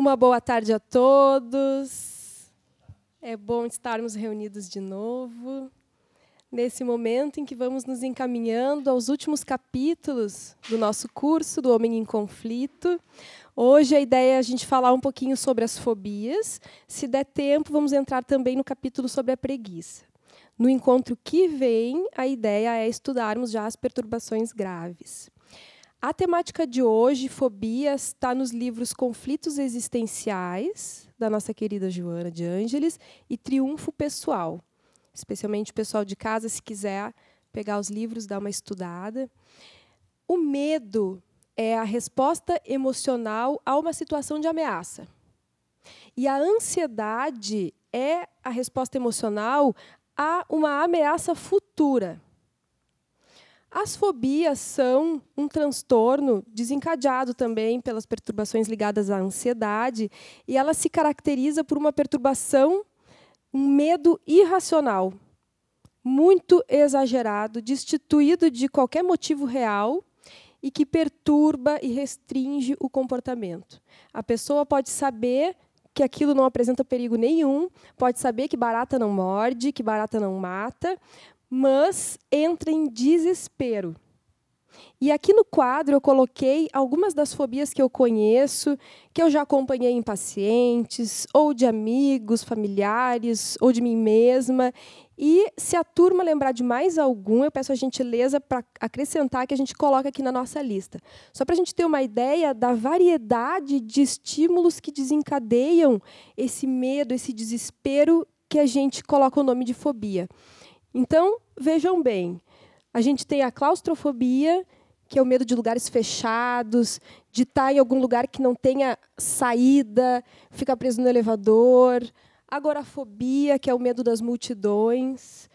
Uma boa tarde a todos. É bom estarmos reunidos de novo. Nesse momento em que vamos nos encaminhando aos últimos capítulos do nosso curso do Homem em Conflito. Hoje a ideia é a gente falar um pouquinho sobre as fobias. Se der tempo, vamos entrar também no capítulo sobre a preguiça. No encontro que vem, a ideia é estudarmos já as perturbações graves. A temática de hoje, fobias, está nos livros Conflitos Existenciais, da nossa querida Joana de Ângeles, e Triunfo Pessoal. Especialmente o pessoal de casa, se quiser pegar os livros, dar uma estudada. O medo é a resposta emocional a uma situação de ameaça. E a ansiedade é a resposta emocional a uma ameaça futura. As fobias são um transtorno desencadeado também pelas perturbações ligadas à ansiedade, e ela se caracteriza por uma perturbação, um medo irracional, muito exagerado, destituído de qualquer motivo real e que perturba e restringe o comportamento. A pessoa pode saber que aquilo não apresenta perigo nenhum, pode saber que barata não morde, que barata não mata, mas entra em desespero. E aqui no quadro eu coloquei algumas das fobias que eu conheço, que eu já acompanhei em pacientes, ou de amigos, familiares, ou de mim mesma. E se a turma lembrar de mais algum, eu peço a gentileza para acrescentar que a gente coloca aqui na nossa lista. Só para a gente ter uma ideia da variedade de estímulos que desencadeiam esse medo, esse desespero que a gente coloca o nome de fobia. Então, vejam bem, a gente tem a claustrofobia, que é o medo de lugares fechados, de estar em algum lugar que não tenha saída, ficar preso no elevador. Agorafobia, que é o medo das multidões,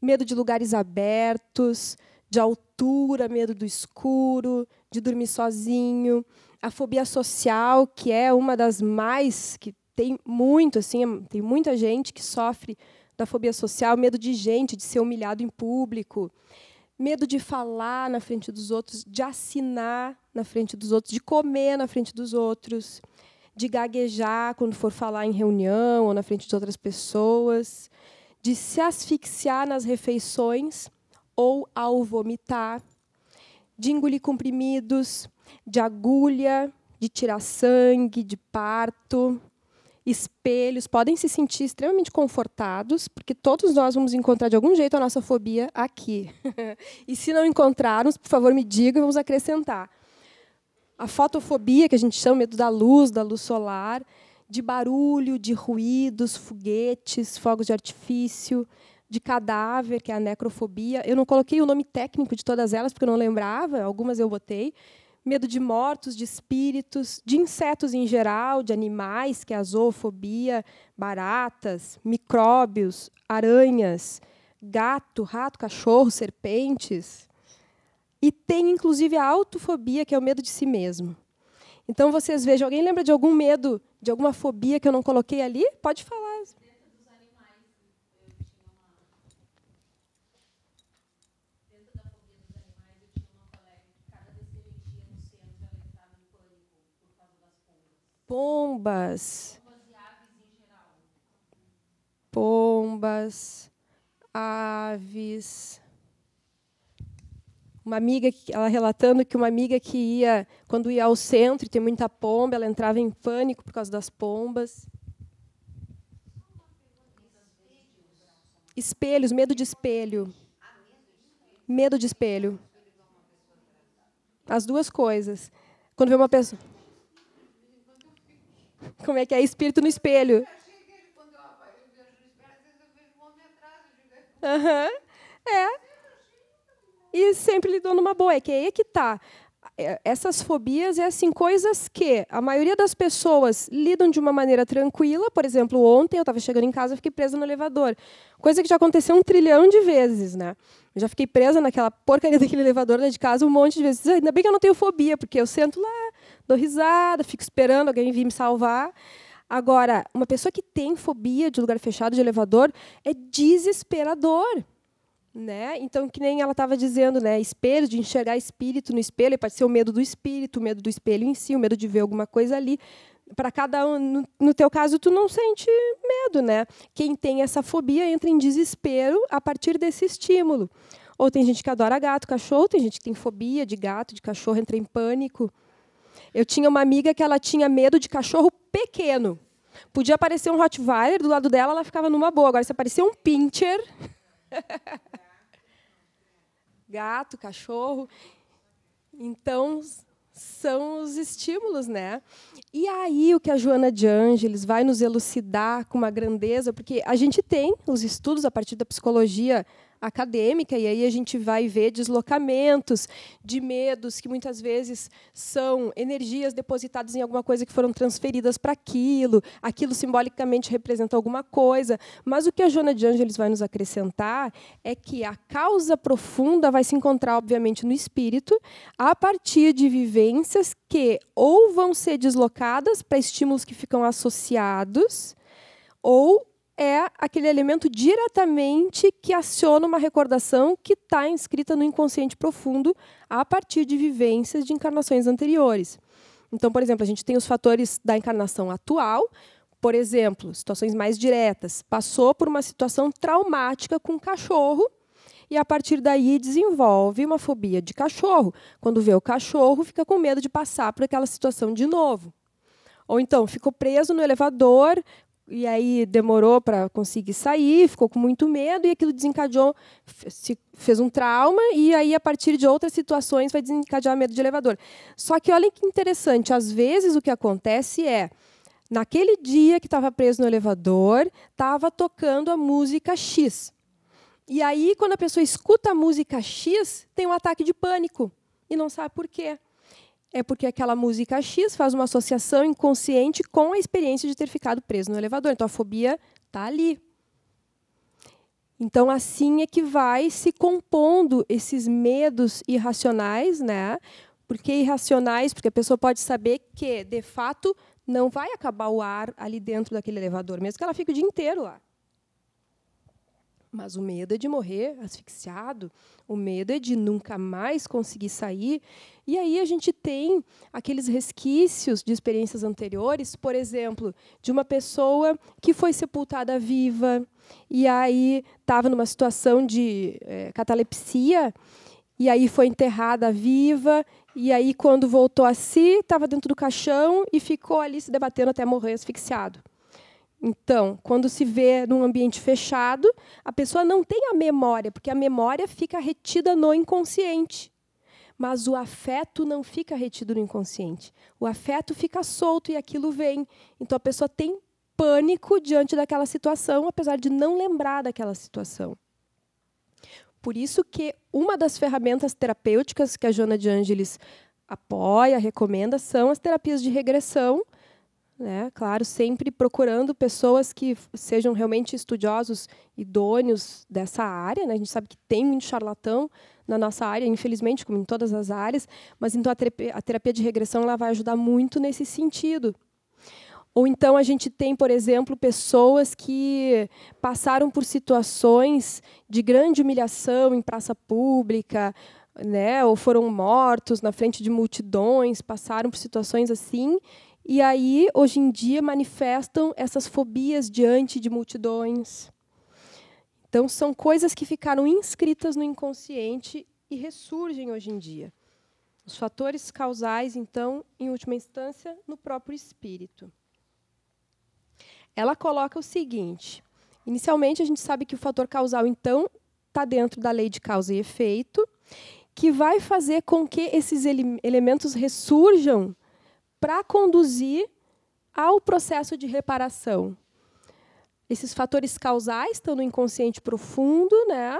medo de lugares abertos, de altura, medo do escuro, de dormir sozinho. A fobia social, que é uma das mais que tem muito assim, tem muita gente que sofre da fobia social, medo de gente, de ser humilhado em público, medo de falar na frente dos outros, de assinar na frente dos outros, de comer na frente dos outros, de gaguejar quando for falar em reunião ou na frente de outras pessoas, de se asfixiar nas refeições ou ao vomitar, de engolir comprimidos, de agulha, de tirar sangue, de parto, espelhos, podem se sentir extremamente confortados, porque todos nós vamos encontrar de algum jeito a nossa fobia aqui. e se não encontrarmos, por favor, me diga, vamos acrescentar. A fotofobia, que a gente chama medo da luz, da luz solar, de barulho, de ruídos, foguetes, fogos de artifício, de cadáver, que é a necrofobia. Eu não coloquei o nome técnico de todas elas, porque eu não lembrava, algumas eu botei medo de mortos, de espíritos, de insetos em geral, de animais, que é a zoofobia, baratas, micróbios, aranhas, gato, rato, cachorro, serpentes. E tem inclusive a autofobia, que é o medo de si mesmo. Então vocês vejam, alguém lembra de algum medo, de alguma fobia que eu não coloquei ali? Pode falar. pombas, pombas, aves. Uma amiga, ela relatando que uma amiga que ia, quando ia ao centro e tem muita pomba, ela entrava em pânico por causa das pombas. Espelhos, medo de espelho. Medo de espelho. As duas coisas. Quando vê uma pessoa. Como é que é? Espírito no espelho. Aham. Uhum. É. E sempre lidou numa boa. É que aí é que tá. É, essas fobias é assim, coisas que a maioria das pessoas lidam de uma maneira tranquila. Por exemplo, ontem eu estava chegando em casa e fiquei presa no elevador. Coisa que já aconteceu um trilhão de vezes, né? Eu já fiquei presa naquela porcaria daquele elevador lá de casa um monte de vezes. Ainda bem que eu não tenho fobia, porque eu sento lá, dou risada, fico esperando alguém vir me salvar. Agora, uma pessoa que tem fobia de lugar fechado, de elevador, é desesperador. Né? Então, que nem ela estava dizendo, né? espelho, de enxergar espírito no espelho, pode ser o medo do espírito, o medo do espelho em si, o medo de ver alguma coisa ali. Para cada um, no, no teu caso, tu não sente medo. Né? Quem tem essa fobia entra em desespero a partir desse estímulo. Ou tem gente que adora gato, cachorro, tem gente que tem fobia de gato, de cachorro, entra em pânico. Eu tinha uma amiga que ela tinha medo de cachorro pequeno. Podia aparecer um Rottweiler do lado dela, ela ficava numa boa. Agora, se aparecer um pincher. gato, cachorro. Então, são os estímulos, né? E aí o que a Joana de Angeles vai nos elucidar com uma grandeza, porque a gente tem os estudos a partir da psicologia acadêmica, e aí a gente vai ver deslocamentos de medos que muitas vezes são energias depositadas em alguma coisa que foram transferidas para aquilo, aquilo simbolicamente representa alguma coisa, mas o que a Jona de Angelis vai nos acrescentar é que a causa profunda vai se encontrar, obviamente, no espírito, a partir de vivências que ou vão ser deslocadas para estímulos que ficam associados, ou é aquele elemento diretamente que aciona uma recordação que está inscrita no inconsciente profundo a partir de vivências de encarnações anteriores. Então, por exemplo, a gente tem os fatores da encarnação atual, por exemplo, situações mais diretas. Passou por uma situação traumática com um cachorro e a partir daí desenvolve uma fobia de cachorro. Quando vê o cachorro, fica com medo de passar por aquela situação de novo. Ou então ficou preso no elevador e aí demorou para conseguir sair, ficou com muito medo e aquilo desencadeou, fez um trauma e aí a partir de outras situações vai desencadear medo de elevador. Só que olhem que interessante, às vezes o que acontece é naquele dia que estava preso no elevador, estava tocando a música X. E aí quando a pessoa escuta a música X, tem um ataque de pânico e não sabe por quê é porque aquela música X faz uma associação inconsciente com a experiência de ter ficado preso no elevador. Então a fobia está ali. Então assim é que vai se compondo esses medos irracionais, né? Porque irracionais, porque a pessoa pode saber que de fato não vai acabar o ar ali dentro daquele elevador, mesmo que ela fique o dia inteiro lá. Mas o medo é de morrer asfixiado, o medo é de nunca mais conseguir sair. E aí a gente tem aqueles resquícios de experiências anteriores, por exemplo, de uma pessoa que foi sepultada viva e aí estava numa situação de é, catalepsia e aí foi enterrada viva e aí quando voltou a si estava dentro do caixão e ficou ali se debatendo até morrer asfixiado. Então, quando se vê num ambiente fechado, a pessoa não tem a memória, porque a memória fica retida no inconsciente. Mas o afeto não fica retido no inconsciente. O afeto fica solto e aquilo vem. Então a pessoa tem pânico diante daquela situação, apesar de não lembrar daquela situação. Por isso que uma das ferramentas terapêuticas que a Jona de Angelis apoia, recomenda, são as terapias de regressão, né? Claro, sempre procurando pessoas que sejam realmente estudiosos idôneos dessa área, né? A gente sabe que tem muito charlatão na nossa área, infelizmente, como em todas as áreas, mas então a terapia, a terapia de regressão ela vai ajudar muito nesse sentido. Ou então a gente tem, por exemplo, pessoas que passaram por situações de grande humilhação em praça pública, né, ou foram mortos na frente de multidões, passaram por situações assim, e aí, hoje em dia, manifestam essas fobias diante de multidões. Então, são coisas que ficaram inscritas no inconsciente e ressurgem hoje em dia. Os fatores causais, então, em última instância, no próprio espírito. Ela coloca o seguinte: inicialmente, a gente sabe que o fator causal, então, está dentro da lei de causa e efeito, que vai fazer com que esses ele elementos ressurjam para conduzir ao processo de reparação. Esses fatores causais estão no inconsciente profundo, né?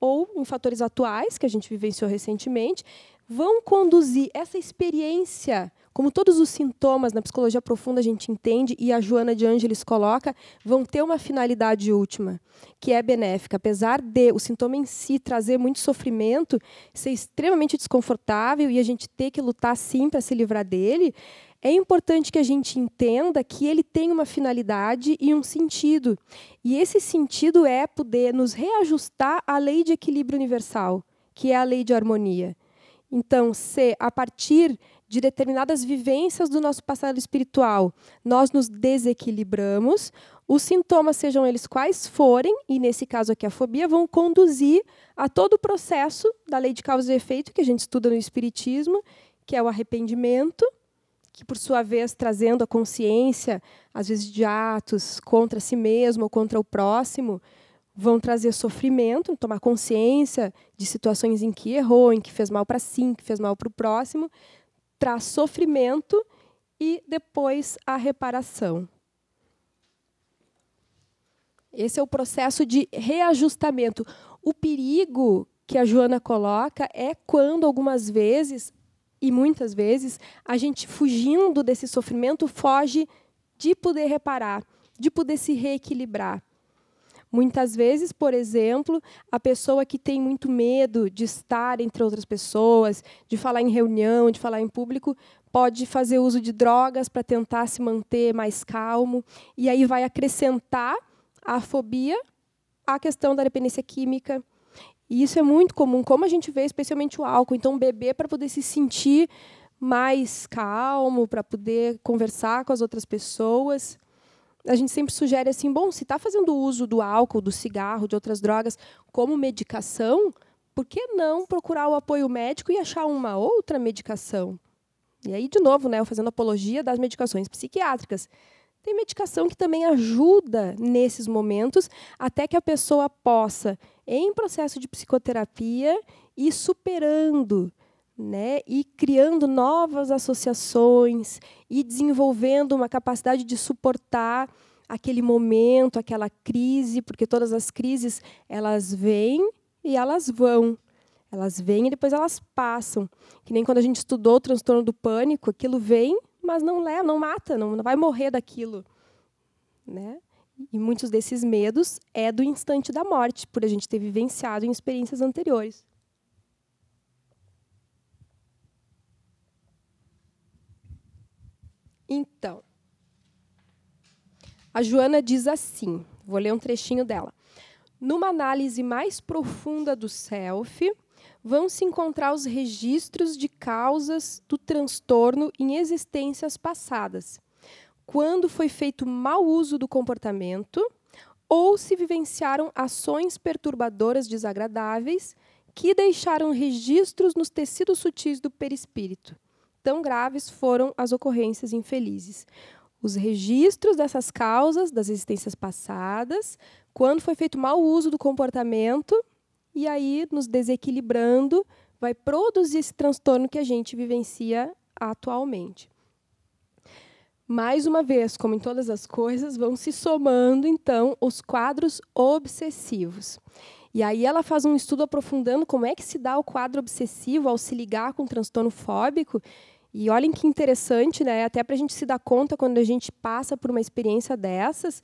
ou em fatores atuais que a gente vivenciou recentemente, vão conduzir essa experiência como todos os sintomas na psicologia profunda a gente entende e a Joana de Angelis coloca, vão ter uma finalidade última, que é benéfica. Apesar de o sintoma em si trazer muito sofrimento, ser extremamente desconfortável e a gente ter que lutar sim para se livrar dele, é importante que a gente entenda que ele tem uma finalidade e um sentido. E esse sentido é poder nos reajustar à lei de equilíbrio universal, que é a lei de harmonia. Então, se a partir de determinadas vivências do nosso passado espiritual, nós nos desequilibramos, os sintomas, sejam eles quais forem, e nesse caso aqui a fobia, vão conduzir a todo o processo da lei de causa e efeito que a gente estuda no Espiritismo, que é o arrependimento, que por sua vez trazendo a consciência, às vezes de atos contra si mesmo ou contra o próximo, vão trazer sofrimento, tomar consciência de situações em que errou, em que fez mal para si, em que fez mal para o próximo, traz sofrimento e depois a reparação. Esse é o processo de reajustamento. O perigo que a Joana coloca é quando algumas vezes e muitas vezes a gente fugindo desse sofrimento foge de poder reparar, de poder se reequilibrar. Muitas vezes, por exemplo, a pessoa que tem muito medo de estar entre outras pessoas, de falar em reunião, de falar em público, pode fazer uso de drogas para tentar se manter mais calmo. E aí vai acrescentar a fobia à questão da dependência química. E isso é muito comum, como a gente vê, especialmente o álcool. Então, beber para poder se sentir mais calmo, para poder conversar com as outras pessoas a gente sempre sugere assim, bom, se está fazendo uso do álcool, do cigarro, de outras drogas como medicação, por que não procurar o apoio médico e achar uma outra medicação? E aí, de novo, né, fazendo apologia das medicações psiquiátricas. Tem medicação que também ajuda nesses momentos até que a pessoa possa, em processo de psicoterapia, ir superando né, e criando novas associações e desenvolvendo uma capacidade de suportar aquele momento, aquela crise, porque todas as crises elas vêm e elas vão. Elas vêm e depois elas passam. Que nem quando a gente estudou o transtorno do pânico, aquilo vem, mas não leva, não mata, não, não vai morrer daquilo, né? E muitos desses medos é do instante da morte, por a gente ter vivenciado em experiências anteriores. Então, a Joana diz assim: vou ler um trechinho dela. Numa análise mais profunda do self, vão se encontrar os registros de causas do transtorno em existências passadas, quando foi feito mau uso do comportamento ou se vivenciaram ações perturbadoras desagradáveis que deixaram registros nos tecidos sutis do perispírito tão graves foram as ocorrências infelizes. Os registros dessas causas, das existências passadas, quando foi feito mau uso do comportamento, e aí nos desequilibrando, vai produzir esse transtorno que a gente vivencia atualmente. Mais uma vez, como em todas as coisas, vão se somando então os quadros obsessivos. E aí ela faz um estudo aprofundando como é que se dá o quadro obsessivo ao se ligar com o transtorno fóbico. E olhem que interessante, né? Até para a gente se dar conta quando a gente passa por uma experiência dessas,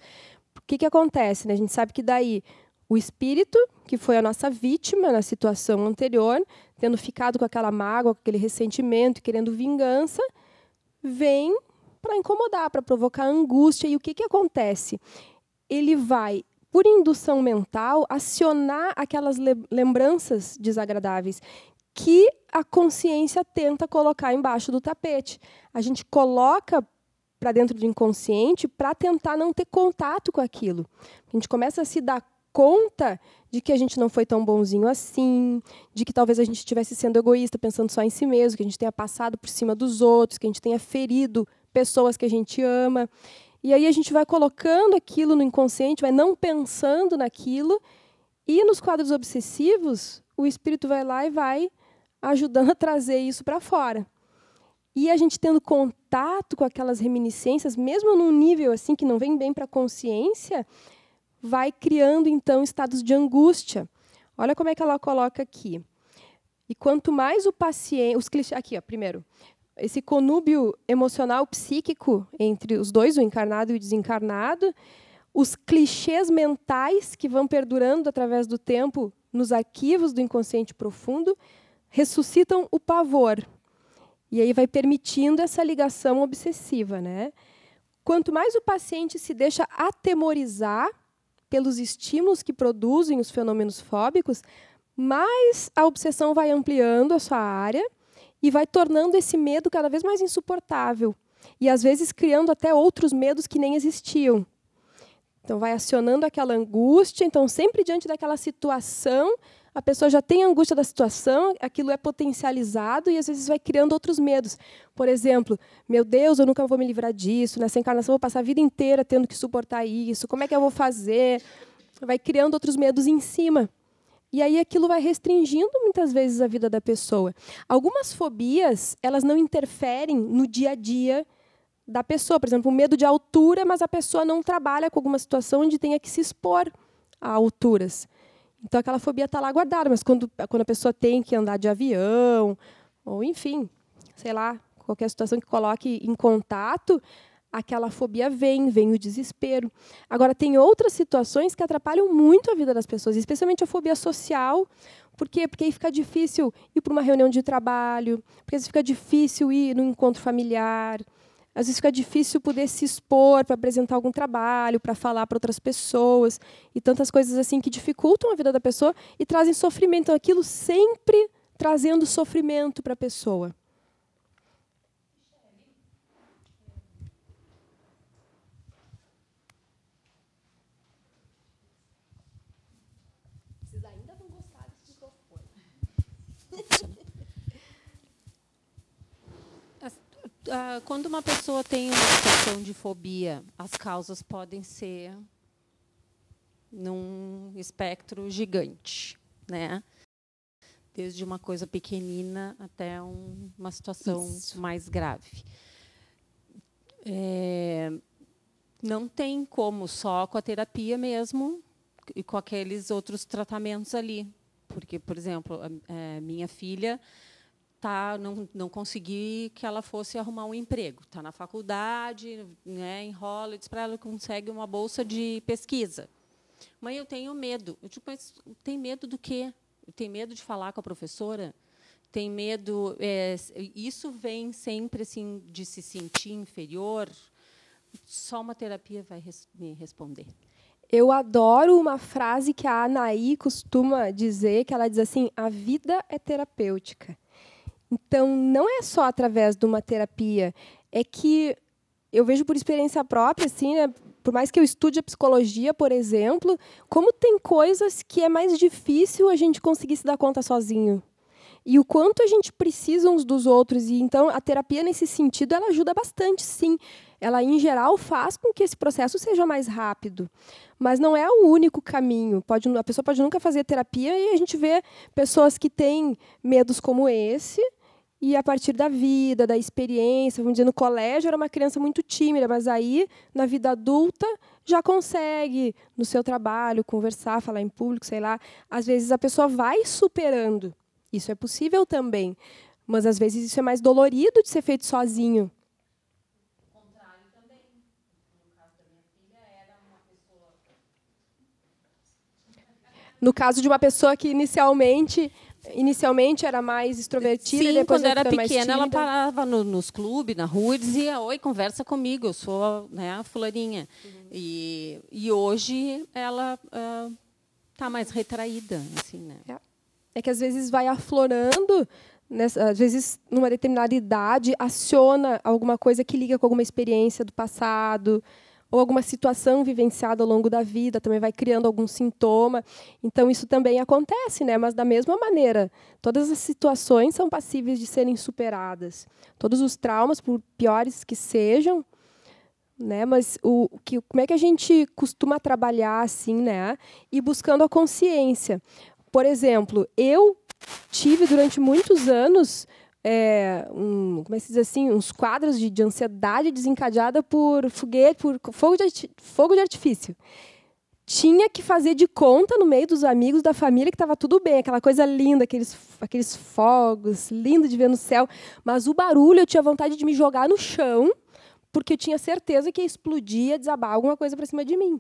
o que, que acontece? Né? A gente sabe que daí o espírito, que foi a nossa vítima na situação anterior, tendo ficado com aquela mágoa, com aquele ressentimento, querendo vingança, vem para incomodar, para provocar angústia. E o que, que acontece? Ele vai por indução mental, acionar aquelas lembranças desagradáveis que a consciência tenta colocar embaixo do tapete. A gente coloca para dentro do inconsciente para tentar não ter contato com aquilo. A gente começa a se dar conta de que a gente não foi tão bonzinho assim, de que talvez a gente estivesse sendo egoísta, pensando só em si mesmo, que a gente tenha passado por cima dos outros, que a gente tenha ferido pessoas que a gente ama. E aí a gente vai colocando aquilo no inconsciente, vai não pensando naquilo. E nos quadros obsessivos, o espírito vai lá e vai ajudando a trazer isso para fora. E a gente tendo contato com aquelas reminiscências, mesmo num nível assim que não vem bem para a consciência, vai criando então estados de angústia. Olha como é que ela coloca aqui. E quanto mais o paciente, os clichês, aqui, ó, primeiro, esse conúbio emocional psíquico entre os dois, o encarnado e o desencarnado, os clichês mentais que vão perdurando através do tempo nos arquivos do inconsciente profundo, ressuscitam o pavor. E aí vai permitindo essa ligação obsessiva, né? Quanto mais o paciente se deixa atemorizar pelos estímulos que produzem os fenômenos fóbicos, mais a obsessão vai ampliando a sua área e vai tornando esse medo cada vez mais insuportável e às vezes criando até outros medos que nem existiam. Então vai acionando aquela angústia, então sempre diante daquela situação, a pessoa já tem angústia da situação, aquilo é potencializado e às vezes vai criando outros medos. Por exemplo, meu Deus, eu nunca vou me livrar disso, nessa encarnação eu vou passar a vida inteira tendo que suportar isso, como é que eu vou fazer? Vai criando outros medos em cima. E aí aquilo vai restringindo muitas vezes a vida da pessoa. Algumas fobias, elas não interferem no dia a dia da pessoa. Por exemplo, o medo de altura, mas a pessoa não trabalha com alguma situação onde tenha que se expor a alturas. Então aquela fobia está lá guardada, mas quando, quando a pessoa tem que andar de avião, ou enfim, sei lá, qualquer situação que coloque em contato, aquela fobia vem, vem o desespero. Agora, tem outras situações que atrapalham muito a vida das pessoas, especialmente a fobia social. Por quê? Porque aí fica difícil ir para uma reunião de trabalho, porque às vezes fica difícil ir no encontro familiar, às vezes fica difícil poder se expor para apresentar algum trabalho, para falar para outras pessoas, e tantas coisas assim que dificultam a vida da pessoa e trazem sofrimento. Então, aquilo sempre trazendo sofrimento para a pessoa. uh, quando uma pessoa tem uma situação de fobia, as causas podem ser num espectro gigante, né? Desde uma coisa pequenina até um, uma situação Isso. mais grave. É, não tem como só com a terapia mesmo e com aqueles outros tratamentos ali, porque, por exemplo, a, a é, minha filha tá, não, não consegui que ela fosse arrumar um emprego. Está na faculdade, né, enrola, diz para ela consegue uma bolsa de pesquisa. Mãe, eu tenho medo. Eu digo, mas tem medo do quê? Tem medo de falar com a professora? Tem medo. É, isso vem sempre assim de se sentir inferior. Só uma terapia vai res, me responder. Eu adoro uma frase que a Anaí costuma dizer, que ela diz assim: a vida é terapêutica. Então, não é só através de uma terapia, é que eu vejo por experiência própria, assim, né? por mais que eu estude a psicologia, por exemplo, como tem coisas que é mais difícil a gente conseguir se dar conta sozinho. E o quanto a gente precisa uns dos outros. E então a terapia, nesse sentido, ela ajuda bastante, sim. Ela, em geral, faz com que esse processo seja mais rápido. Mas não é o único caminho. Pode, a pessoa pode nunca fazer terapia e a gente vê pessoas que têm medos como esse e a partir da vida, da experiência, vamos dizer, no colégio era uma criança muito tímida, mas aí na vida adulta já consegue no seu trabalho conversar, falar em público, sei lá. Às vezes a pessoa vai superando. Isso é possível também, mas às vezes isso é mais dolorido de ser feito sozinho. No caso de uma pessoa que inicialmente inicialmente era mais extrovertida. Sim, depois quando era pequena ela parava no, nos clubes, na rua e dizia, oi, conversa comigo, eu sou né, a fulaninha. Uhum. E, e hoje ela está ah, uh, mais retraída. Assim, né? é. é que às vezes vai aflorando Nessa, né, às vezes, numa determinada idade, aciona alguma coisa que liga com alguma experiência do passado, ou alguma situação vivenciada ao longo da vida também vai criando algum sintoma. Então isso também acontece, né? Mas da mesma maneira, todas as situações são passíveis de serem superadas. Todos os traumas, por piores que sejam, né? Mas o que como é que a gente costuma trabalhar assim, né? E buscando a consciência. Por exemplo, eu tive durante muitos anos é, um, como é que se diz assim, uns quadros de, de ansiedade desencadeada por foguete, por fogo de, fogo de artifício. Tinha que fazer de conta no meio dos amigos, da família, que estava tudo bem, aquela coisa linda, aqueles, aqueles fogos, lindo de ver no céu. Mas o barulho, eu tinha vontade de me jogar no chão, porque eu tinha certeza que ia explodir, ia desabar alguma coisa para cima de mim.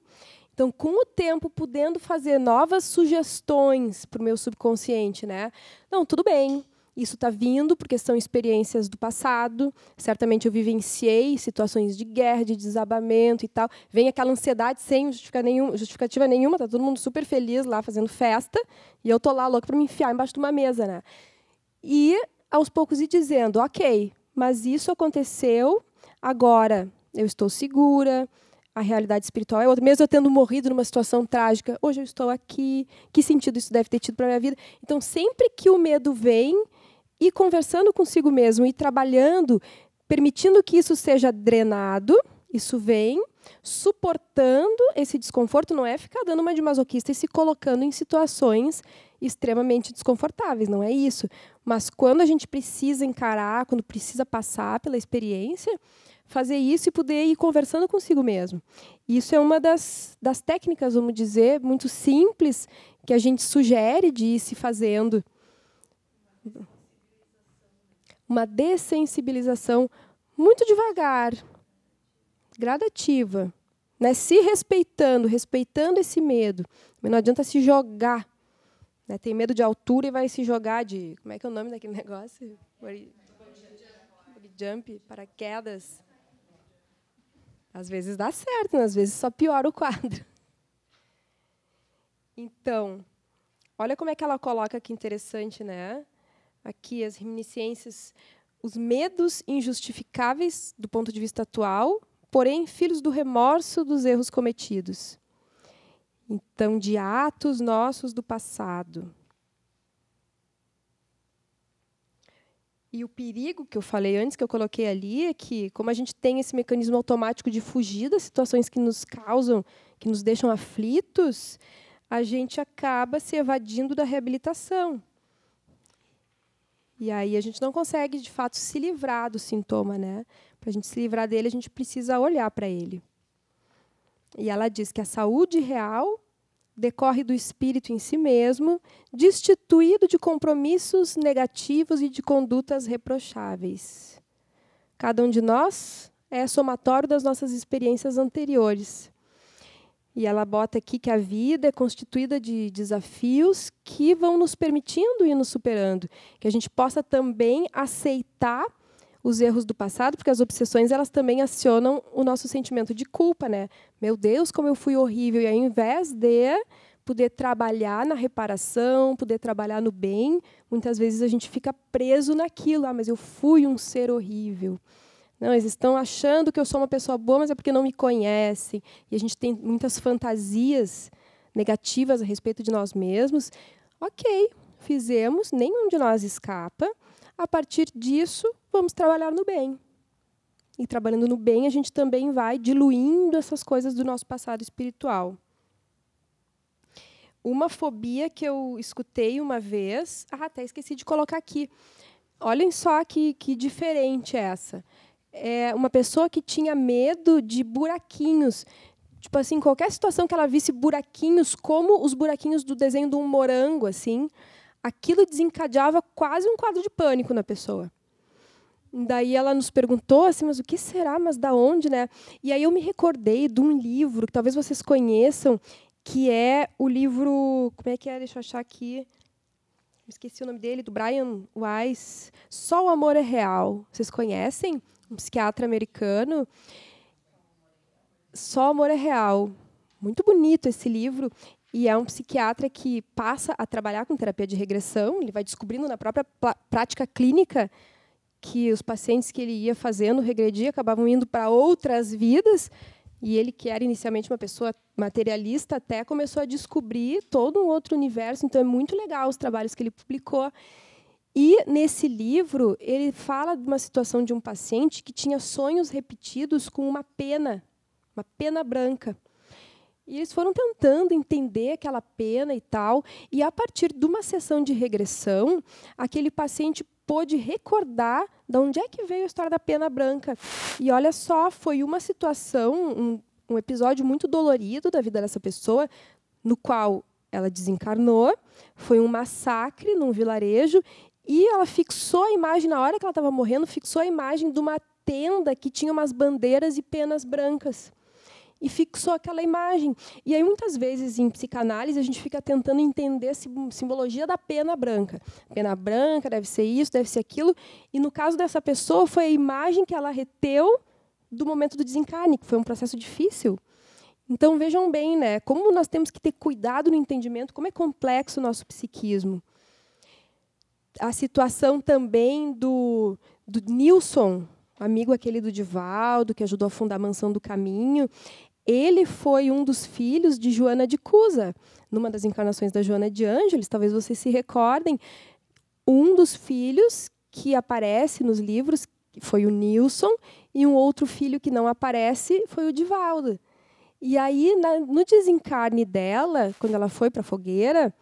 Então, com o tempo, podendo fazer novas sugestões para o meu subconsciente, né? Não, tudo bem. Isso está vindo porque são experiências do passado. Certamente eu vivenciei situações de guerra, de desabamento e tal. Vem aquela ansiedade sem justificativa nenhuma, tá todo mundo super feliz lá fazendo festa e eu tô lá louca para me enfiar embaixo de uma mesa, né? E aos poucos ir dizendo, ok, mas isso aconteceu, agora eu estou segura, a realidade espiritual é outra. Mesmo eu tendo morrido numa situação trágica, hoje eu estou aqui, que sentido isso deve ter tido para a minha vida? Então, sempre que o medo vem, e conversando consigo mesmo e trabalhando, permitindo que isso seja drenado, isso vem, suportando esse desconforto, não é ficar dando uma de masoquista e se colocando em situações extremamente desconfortáveis, não é isso. Mas quando a gente precisa encarar, quando precisa passar pela experiência, fazer isso e poder ir conversando consigo mesmo. Isso é uma das, das técnicas, vamos dizer, muito simples que a gente sugere de ir se fazendo uma dessensibilização muito devagar, gradativa, né? se respeitando, respeitando esse medo. Mas não adianta se jogar. Né? Tem medo de altura e vai se jogar de. Como é que é o nome daquele negócio? Body jump, paraquedas. Às vezes dá certo, né? às vezes só piora o quadro. Então, olha como é que ela coloca que interessante, né? aqui as reminiscências, os medos injustificáveis do ponto de vista atual, porém filhos do remorso dos erros cometidos. Então, de atos nossos do passado. E o perigo que eu falei antes, que eu coloquei ali, é que, como a gente tem esse mecanismo automático de fugir das situações que nos causam, que nos deixam aflitos, a gente acaba se evadindo da reabilitação. E aí a gente não consegue, de fato, se livrar do sintoma, né? Para a gente se livrar dele, a gente precisa olhar para ele. E ela diz que a saúde real decorre do espírito em si mesmo, destituído de compromissos negativos e de condutas reprocháveis. Cada um de nós é somatório das nossas experiências anteriores. E ela bota aqui que a vida é constituída de desafios que vão nos permitindo ir nos superando, que a gente possa também aceitar os erros do passado, porque as obsessões elas também acionam o nosso sentimento de culpa, né? Meu Deus, como eu fui horrível e ao invés de poder trabalhar na reparação, poder trabalhar no bem, muitas vezes a gente fica preso naquilo, ah, mas eu fui um ser horrível. Não, eles estão achando que eu sou uma pessoa boa, mas é porque não me conhecem. E a gente tem muitas fantasias negativas a respeito de nós mesmos. Ok, fizemos, nenhum de nós escapa. A partir disso, vamos trabalhar no bem. E trabalhando no bem, a gente também vai diluindo essas coisas do nosso passado espiritual. Uma fobia que eu escutei uma vez, ah, até esqueci de colocar aqui. Olhem só que, que diferente é essa é, uma pessoa que tinha medo de buraquinhos. Tipo assim, qualquer situação que ela visse buraquinhos, como os buraquinhos do desenho de um morango, assim, aquilo desencadeava quase um quadro de pânico na pessoa. Daí ela nos perguntou assim, mas o que será? Mas da onde, né? E aí eu me recordei de um livro que talvez vocês conheçam, que é o livro, como é que é? Deixa eu achar aqui. Esqueci o nome dele, do Brian Weiss. Só o amor é real. Vocês conhecem? um psiquiatra americano. Só Amor é Real. Muito bonito esse livro. E é um psiquiatra que passa a trabalhar com terapia de regressão. Ele vai descobrindo na própria prática clínica que os pacientes que ele ia fazendo regredir acabavam indo para outras vidas. E ele, que era inicialmente uma pessoa materialista, até começou a descobrir todo um outro universo. Então, é muito legal os trabalhos que ele publicou. E nesse livro, ele fala de uma situação de um paciente que tinha sonhos repetidos com uma pena, uma pena branca. E eles foram tentando entender aquela pena e tal, e a partir de uma sessão de regressão, aquele paciente pôde recordar de onde é que veio a história da pena branca. E olha só, foi uma situação, um, um episódio muito dolorido da vida dessa pessoa, no qual ela desencarnou, foi um massacre num vilarejo e ela fixou a imagem, na hora que ela estava morrendo, fixou a imagem de uma tenda que tinha umas bandeiras e penas brancas. E fixou aquela imagem. E aí, muitas vezes, em psicanálise, a gente fica tentando entender a simbologia da pena branca. Pena branca deve ser isso, deve ser aquilo. E no caso dessa pessoa, foi a imagem que ela reteu do momento do desencarne, que foi um processo difícil. Então, vejam bem, né? Como nós temos que ter cuidado no entendimento, como é complexo o nosso psiquismo a situação também do, do Nilson, amigo aquele do Divaldo, que ajudou a fundar a Mansão do Caminho. Ele foi um dos filhos de Joana de Cusa, numa das encarnações da Joana de Ângeles, talvez vocês se recordem. Um dos filhos que aparece nos livros foi o Nilson, e um outro filho que não aparece foi o Divaldo. E aí, na, no desencarne dela, quando ela foi para a fogueira,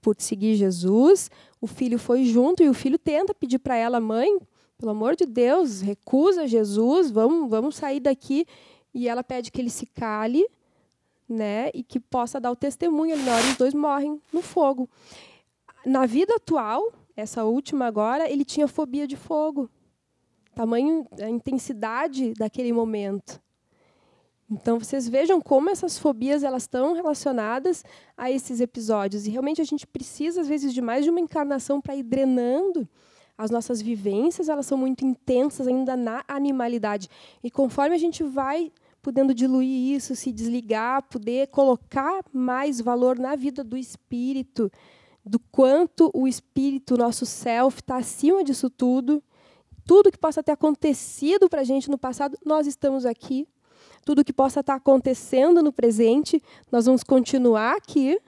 por seguir Jesus. O filho foi junto e o filho tenta pedir para ela, mãe, pelo amor de Deus, recusa Jesus, vamos, vamos sair daqui. E ela pede que ele se cale, né, e que possa dar o testemunho. Na hora os dois morrem no fogo. Na vida atual, essa última agora, ele tinha fobia de fogo. Tamanho, a intensidade daquele momento. Então vocês vejam como essas fobias elas estão relacionadas a esses episódios e realmente a gente precisa às vezes de mais de uma encarnação para ir drenando as nossas vivências, elas são muito intensas ainda na animalidade e conforme a gente vai podendo diluir isso, se desligar, poder colocar mais valor na vida do espírito, do quanto o espírito, o nosso self está acima disso tudo, tudo que possa ter acontecido para a gente no passado, nós estamos aqui tudo que possa estar acontecendo no presente, nós vamos continuar aqui.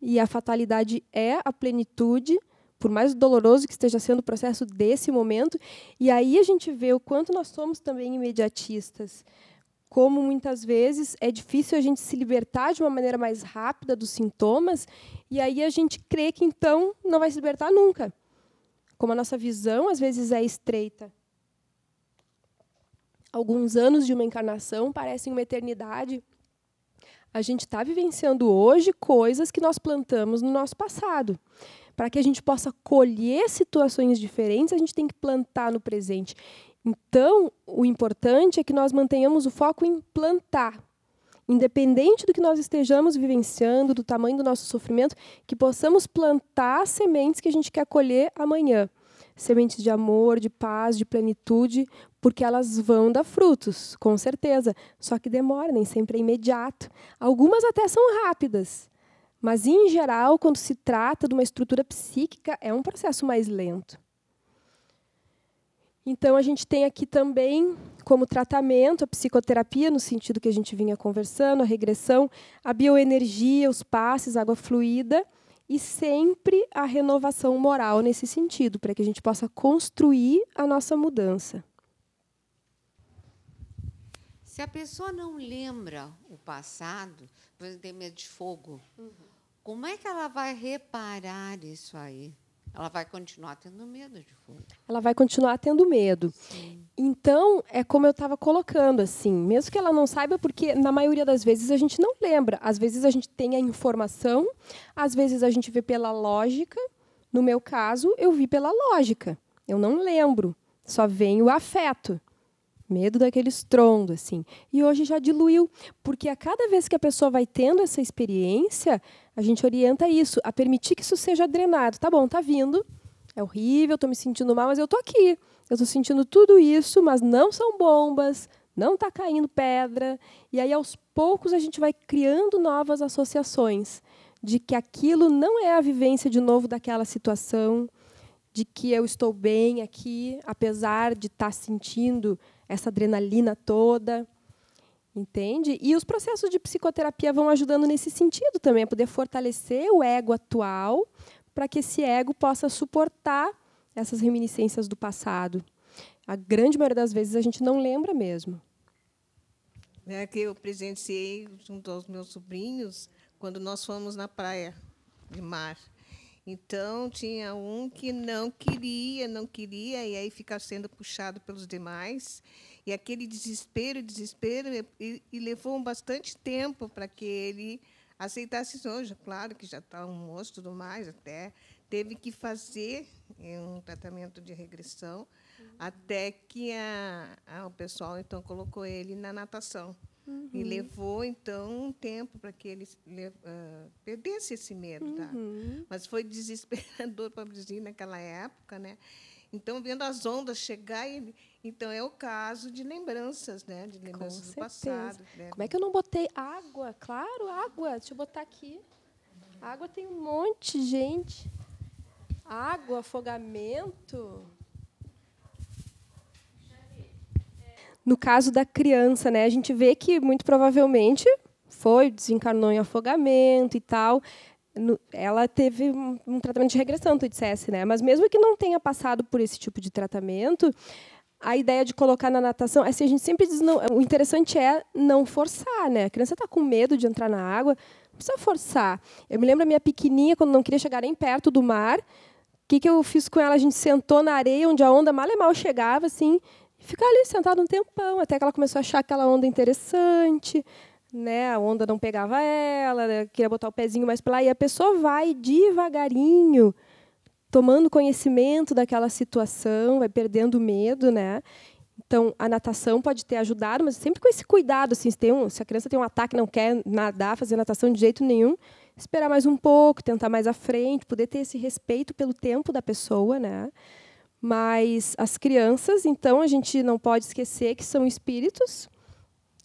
E a fatalidade é a plenitude, por mais doloroso que esteja sendo o processo desse momento. E aí a gente vê o quanto nós somos também imediatistas. Como muitas vezes é difícil a gente se libertar de uma maneira mais rápida dos sintomas, e aí a gente crê que então não vai se libertar nunca. Como a nossa visão às vezes é estreita, alguns anos de uma encarnação parecem uma eternidade. A gente está vivenciando hoje coisas que nós plantamos no nosso passado. Para que a gente possa colher situações diferentes, a gente tem que plantar no presente. Então, o importante é que nós mantenhamos o foco em plantar, independente do que nós estejamos vivenciando, do tamanho do nosso sofrimento, que possamos plantar sementes que a gente quer colher amanhã sementes de amor, de paz, de plenitude, porque elas vão dar frutos, com certeza. Só que demora, nem sempre é imediato. Algumas até são rápidas, mas em geral, quando se trata de uma estrutura psíquica, é um processo mais lento. Então, a gente tem aqui também como tratamento a psicoterapia, no sentido que a gente vinha conversando, a regressão, a bioenergia, os passes, água fluida e sempre a renovação moral nesse sentido, para que a gente possa construir a nossa mudança. Se a pessoa não lembra o passado, por exemplo, tem medo de fogo, uhum. como é que ela vai reparar isso aí? ela vai continuar tendo medo de fundo. Ela vai continuar tendo medo. Sim. Então, é como eu estava colocando, assim, mesmo que ela não saiba, porque na maioria das vezes a gente não lembra. Às vezes a gente tem a informação, às vezes a gente vê pela lógica. No meu caso, eu vi pela lógica. Eu não lembro. Só vem o afeto. Medo daquele estrondo, assim. E hoje já diluiu, porque a cada vez que a pessoa vai tendo essa experiência, a gente orienta isso, a permitir que isso seja drenado. Tá bom, tá vindo. É horrível, tô me sentindo mal, mas eu tô aqui. Eu tô sentindo tudo isso, mas não são bombas, não está caindo pedra. E aí, aos poucos, a gente vai criando novas associações de que aquilo não é a vivência de novo daquela situação, de que eu estou bem aqui, apesar de estar tá sentindo essa adrenalina toda. Entende? E os processos de psicoterapia vão ajudando nesse sentido também, a poder fortalecer o ego atual, para que esse ego possa suportar essas reminiscências do passado. A grande maioria das vezes a gente não lembra mesmo. É que eu presenciei junto aos meus sobrinhos quando nós fomos na praia de mar. Então tinha um que não queria, não queria e aí fica sendo puxado pelos demais. E aquele desespero, desespero, e, e levou bastante tempo para que ele aceitasse isso hoje. Claro que já está um moço tudo mais, até teve que fazer é, um tratamento de regressão uhum. até que a, a, o pessoal então colocou ele na natação. Uhum. E levou, então, um tempo para que ele uh, perdesse esse medo. Tá? Uhum. Mas foi desesperador para o Brasil naquela época. Né? Então, vendo as ondas chegar, ele, então é o caso de lembranças, né? De lembranças do passado. Né? Como é que eu não botei água? Claro, água. Deixa eu botar aqui. Água tem um monte, gente. Água, afogamento. No caso da criança, né? A gente vê que muito provavelmente foi desencarnou em afogamento e tal. Ela teve um tratamento de regressão, tu dissesse, né? Mas mesmo que não tenha passado por esse tipo de tratamento, a ideia de colocar na natação, se assim, a gente sempre diz, não, o interessante é não forçar, né? A criança está com medo de entrar na água, não precisa forçar. Eu me lembro a minha pequenininha, quando não queria chegar nem perto do mar, o que, que eu fiz com ela? A gente sentou na areia, onde a onda mal e mal chegava, assim, e ficava ali sentada um tempão, até que ela começou a achar aquela onda interessante, né? A onda não pegava ela, né? queria botar o pezinho mais para lá, e a pessoa vai devagarinho, tomando conhecimento daquela situação, vai perdendo medo, né? Então, a natação pode ter ajudado, mas sempre com esse cuidado, assim, se, um, se a criança tem um ataque, não quer nadar, fazer natação de jeito nenhum, esperar mais um pouco, tentar mais à frente, poder ter esse respeito pelo tempo da pessoa, né? Mas as crianças, então, a gente não pode esquecer que são espíritos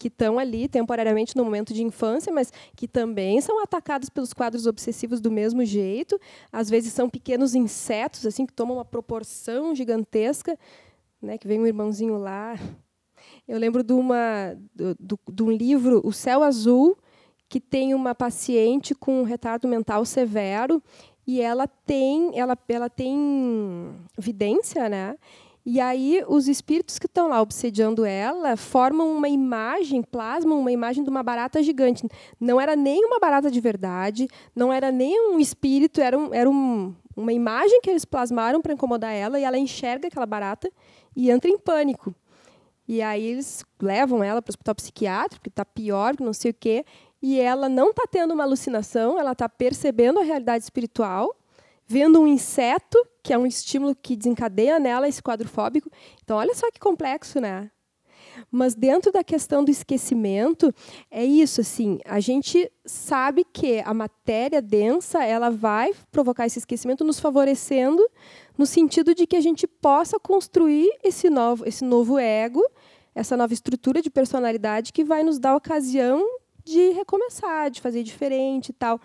que estão ali temporariamente no momento de infância, mas que também são atacados pelos quadros obsessivos do mesmo jeito. Às vezes são pequenos insetos assim que tomam uma proporção gigantesca, né, que vem um irmãozinho lá. Eu lembro de uma do, de um livro, O Céu Azul, que tem uma paciente com um retardo mental severo e ela tem ela ela tem vidência, né? E aí os espíritos que estão lá obsediando ela formam uma imagem, plasmam uma imagem de uma barata gigante. Não era nem uma barata de verdade, não era nem um espírito, era, um, era um, uma imagem que eles plasmaram para incomodar ela e ela enxerga aquela barata e entra em pânico. E aí eles levam ela para o hospital psiquiátrico, que está pior, não sei o quê, e ela não está tendo uma alucinação, ela está percebendo a realidade espiritual, vendo um inseto, que é um estímulo que desencadeia nela esse quadro fóbico. Então, olha só que complexo, né? Mas dentro da questão do esquecimento, é isso assim, a gente sabe que a matéria densa, ela vai provocar esse esquecimento nos favorecendo no sentido de que a gente possa construir esse novo, esse novo ego, essa nova estrutura de personalidade que vai nos dar ocasião de recomeçar, de fazer diferente e tal.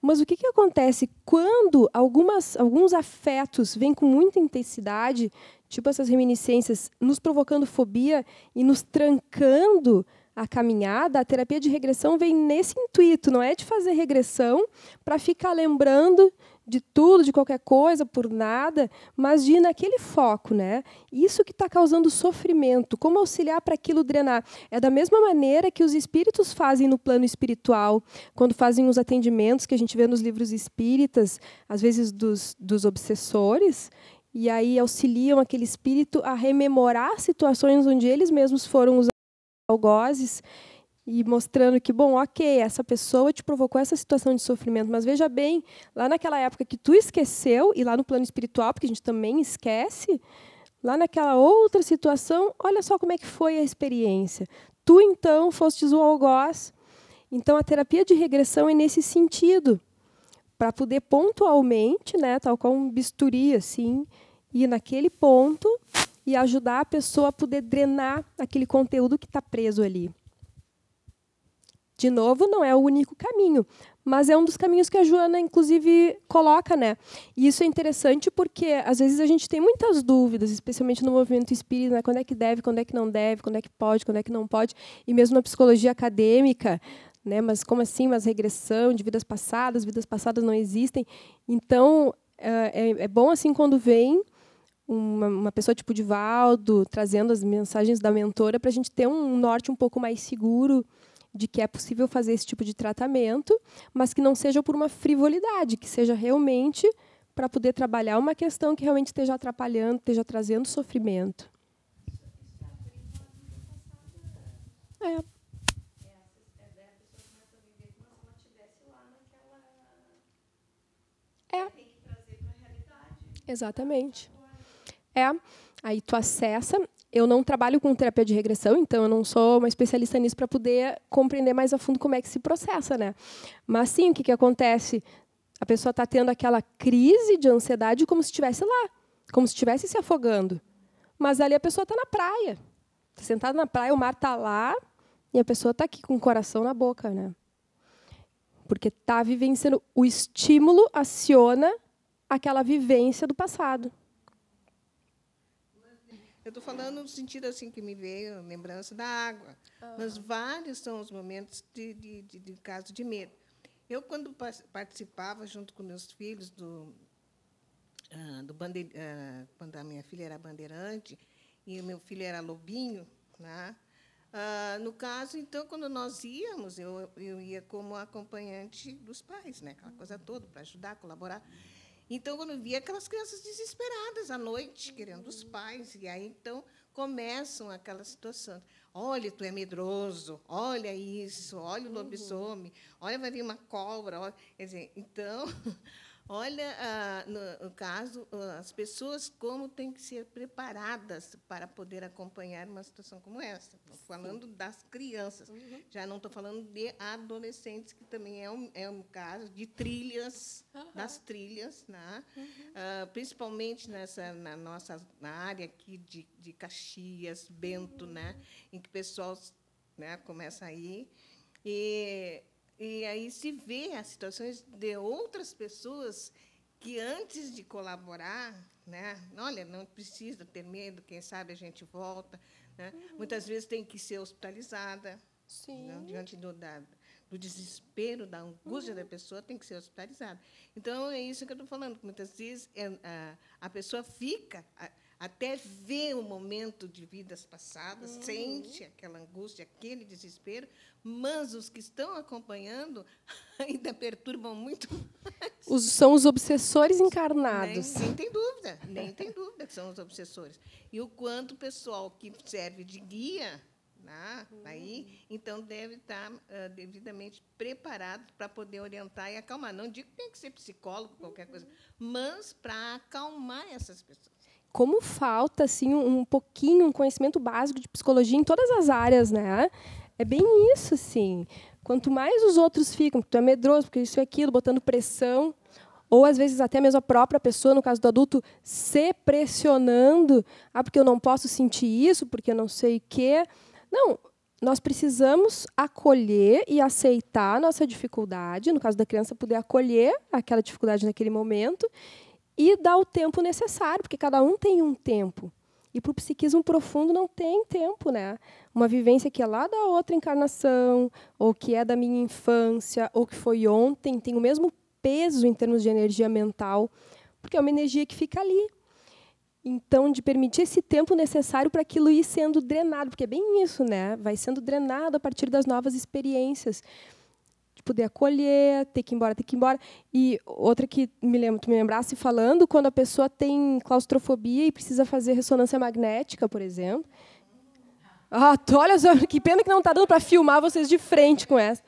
Mas o que, que acontece quando algumas, alguns afetos vêm com muita intensidade, tipo essas reminiscências, nos provocando fobia e nos trancando a caminhada? A terapia de regressão vem nesse intuito, não é de fazer regressão para ficar lembrando de tudo, de qualquer coisa, por nada, mas de ir naquele foco, né? Isso que está causando sofrimento, como auxiliar para aquilo drenar? É da mesma maneira que os espíritos fazem no plano espiritual, quando fazem os atendimentos que a gente vê nos livros espíritas, às vezes dos, dos obsessores, e aí auxiliam aquele espírito a rememorar situações onde eles mesmos foram os algozes e mostrando que, bom, ok, essa pessoa te provocou essa situação de sofrimento, mas veja bem, lá naquela época que tu esqueceu, e lá no plano espiritual, porque a gente também esquece, lá naquela outra situação, olha só como é que foi a experiência. Tu, então, fostes o algoz. Então, a terapia de regressão é nesse sentido, para poder pontualmente, né, tal qual um bisturi, assim, ir naquele ponto e ajudar a pessoa a poder drenar aquele conteúdo que está preso ali. De novo, não é o único caminho, mas é um dos caminhos que a Joana, inclusive, coloca, né? E isso é interessante porque às vezes a gente tem muitas dúvidas, especialmente no movimento espírita, né? quando é que deve, quando é que não deve, quando é que pode, quando é que não pode, e mesmo na psicologia acadêmica, né? Mas como assim? Mas regressão de vidas passadas, vidas passadas não existem. Então é, é, é bom assim quando vem uma, uma, pessoa tipo Divaldo trazendo as mensagens da mentora para a gente ter um norte um pouco mais seguro de que é possível fazer esse tipo de tratamento, mas que não seja por uma frivolidade, que seja realmente para poder trabalhar uma questão que realmente esteja atrapalhando, esteja trazendo sofrimento. É. É. é, é. Exatamente. É. Aí tu acessa eu não trabalho com terapia de regressão, então eu não sou uma especialista nisso para poder compreender mais a fundo como é que se processa, né? Mas sim, o que, que acontece? A pessoa está tendo aquela crise de ansiedade como se estivesse lá, como se estivesse se afogando. Mas ali a pessoa está na praia. Tá sentada na praia, o mar está lá e a pessoa está aqui com o coração na boca, né? Porque está vivenciando. O estímulo aciona aquela vivência do passado. Eu estou falando no sentido assim que me veio, lembrança da água. Uhum. Mas vários são os momentos de, de, de, de caso de medo. Eu, quando participava junto com meus filhos do, ah, do bande ah, quando a minha filha era bandeirante e o meu filho era lobinho, né? Ah, no caso, então, quando nós íamos, eu, eu ia como acompanhante dos pais, né? aquela coisa toda, para ajudar, colaborar. Então, quando eu via aquelas crianças desesperadas à noite, querendo os uhum. pais, e aí então começam aquela situação. Olha, tu é medroso, olha isso, olha o uhum. lobisomem, olha, vai vir uma cobra. Olha. Quer dizer, então, Olha, ah, no, caso, ah, as pessoas como têm que ser preparadas para poder acompanhar uma situação como essa. Estou falando das crianças, uhum. já não estou falando de adolescentes, que também é um, é um caso de trilhas, uhum. das trilhas, né? Uhum. Ah, principalmente nessa, na nossa na área aqui de, de Caxias, Bento, né? Uhum. em que o pessoal né, começa a ir. E e aí se vê as situações de outras pessoas que antes de colaborar, né, olha, não precisa ter medo, quem sabe a gente volta. Né? Uhum. Muitas vezes tem que ser hospitalizada. Sim. Né? Diante do, da, do desespero, da angústia uhum. da pessoa, tem que ser hospitalizada. Então, é isso que eu estou falando. Muitas vezes é, a, ah, a pessoa fica. A, até vê o momento de vidas passadas, uhum. sente aquela angústia, aquele desespero, mas os que estão acompanhando ainda perturbam muito mais. Os, são os obsessores encarnados. Nem, nem tem dúvida, nem tem dúvida que são os obsessores. E o quanto o pessoal que serve de guia né, uhum. aí, então deve estar uh, devidamente preparado para poder orientar e acalmar. Não digo que tem que ser psicólogo, qualquer coisa, uhum. mas para acalmar essas pessoas como falta assim um pouquinho um conhecimento básico de psicologia em todas as áreas, né? É bem isso, sim Quanto mais os outros ficam, porque tu é medroso, porque isso é aquilo, botando pressão, ou às vezes até mesmo a própria pessoa, no caso do adulto, se pressionando, ah, porque eu não posso sentir isso, porque eu não sei o quê. Não, nós precisamos acolher e aceitar a nossa dificuldade, no caso da criança poder acolher aquela dificuldade naquele momento e dá o tempo necessário, porque cada um tem um tempo. E para o psiquismo profundo não tem tempo, né? Uma vivência que é lá da outra encarnação, ou que é da minha infância, ou que foi ontem, tem o mesmo peso em termos de energia mental, porque é uma energia que fica ali. Então, de permitir esse tempo necessário para aquilo ir sendo drenado, porque é bem isso, né? Vai sendo drenado a partir das novas experiências poder acolher, ter que ir embora, ter que ir embora. E outra que me lembro, tu me lembrasse falando, quando a pessoa tem claustrofobia e precisa fazer ressonância magnética, por exemplo. Ah, tô, olha só, que pena que não está dando para filmar vocês de frente com essa.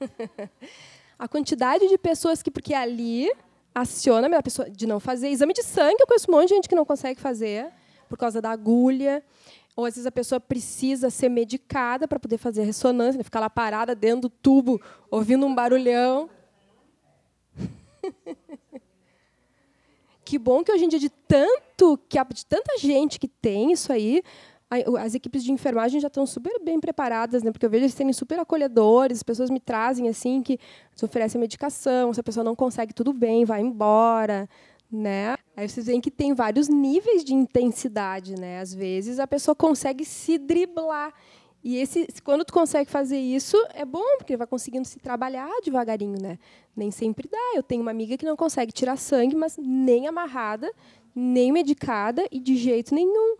a quantidade de pessoas que, porque ali aciona a pessoa de não fazer exame de sangue, eu conheço um monte de gente que não consegue fazer por causa da agulha. Ou às vezes a pessoa precisa ser medicada para poder fazer ressonância, né? ficar lá parada dentro do tubo, ouvindo um barulhão. que bom que hoje em dia de tanto que de tanta gente que tem isso aí, as equipes de enfermagem já estão super bem preparadas, né? Porque eu vejo eles serem super acolhedores, as pessoas me trazem assim que se oferecem medicação, se a pessoa não consegue, tudo bem, vai embora né? Aí vocês veem que tem vários níveis de intensidade, né? Às vezes a pessoa consegue se driblar. E esse, quando tu consegue fazer isso, é bom, porque vai conseguindo se trabalhar devagarinho, né? Nem sempre dá. Eu tenho uma amiga que não consegue tirar sangue, mas nem amarrada, nem medicada e de jeito nenhum.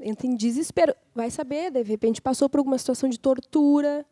Entra em desespero. Vai saber, de repente passou por alguma situação de tortura,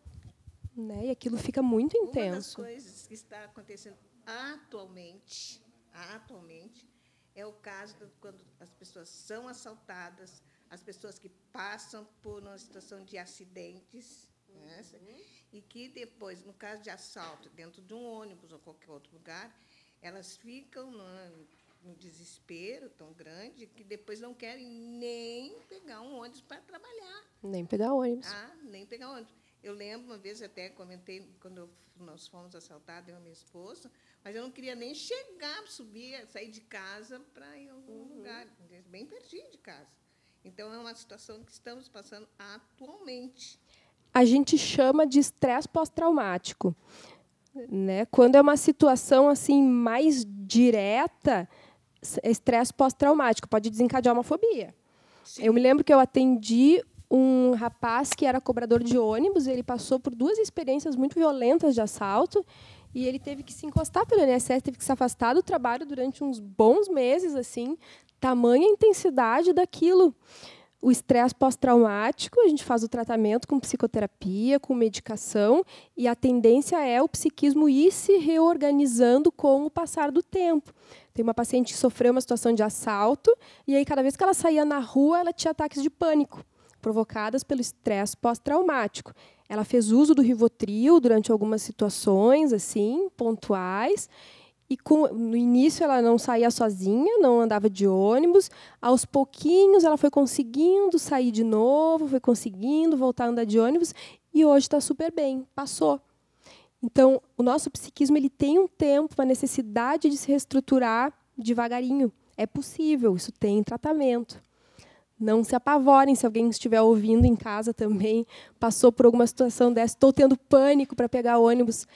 né? E aquilo fica muito intenso. Uma das coisas que está acontecendo atualmente atualmente é o caso de quando as pessoas são assaltadas, as pessoas que passam por uma situação de acidentes, né, uhum. e que depois, no caso de assalto dentro de um ônibus ou qualquer outro lugar, elas ficam no, no desespero tão grande que depois não querem nem pegar um ônibus para trabalhar. Nem pegar ônibus. Ah, nem pegar ônibus. Eu lembro, uma vez até comentei, quando nós fomos assaltados, eu e minha esposa, mas eu não queria nem chegar, subir, sair de casa para ir a algum uhum. lugar, bem pertinho de casa. Então, é uma situação que estamos passando atualmente. A gente chama de estresse pós-traumático. Né? Quando é uma situação assim mais direta, estresse pós-traumático pode desencadear uma fobia. Sim. Eu me lembro que eu atendi um rapaz que era cobrador de ônibus, ele passou por duas experiências muito violentas de assalto e ele teve que se encostar pelo INSS, teve que se afastar do trabalho durante uns bons meses, assim, tamanha intensidade daquilo. O estresse pós-traumático, a gente faz o tratamento com psicoterapia, com medicação, e a tendência é o psiquismo ir se reorganizando com o passar do tempo. Tem uma paciente que sofreu uma situação de assalto, e aí, cada vez que ela saía na rua, ela tinha ataques de pânico provocadas pelo estresse pós-traumático. Ela fez uso do Rivotril durante algumas situações assim, pontuais, e com, no início ela não saía sozinha, não andava de ônibus. Aos pouquinhos ela foi conseguindo sair de novo, foi conseguindo voltar a andar de ônibus e hoje está super bem, passou. Então, o nosso psiquismo ele tem um tempo, uma necessidade de se reestruturar devagarinho. É possível, isso tem tratamento. Não se apavorem se alguém estiver ouvindo em casa também, passou por alguma situação dessa, estou tendo pânico para pegar ônibus.